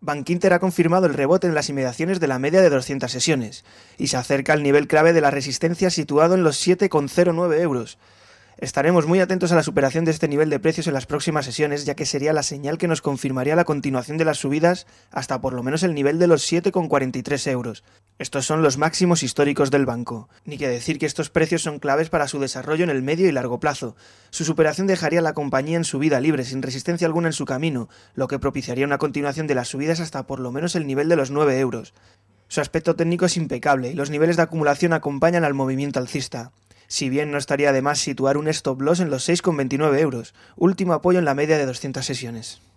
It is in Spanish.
Bankinter ha confirmado el rebote en las inmediaciones de la media de 200 sesiones y se acerca al nivel clave de la resistencia situado en los 7,09 euros. Estaremos muy atentos a la superación de este nivel de precios en las próximas sesiones, ya que sería la señal que nos confirmaría la continuación de las subidas hasta por lo menos el nivel de los 7,43 euros, estos son los máximos históricos del banco. Ni que decir que estos precios son claves para su desarrollo en el medio y largo plazo. Su superación dejaría a la compañía en su vida libre, sin resistencia alguna en su camino, lo que propiciaría una continuación de las subidas hasta por lo menos el nivel de los 9 euros. Su aspecto técnico es impecable y los niveles de acumulación acompañan al movimiento alcista. Si bien no estaría de más situar un stop loss en los 6,29 euros, último apoyo en la media de 200 sesiones.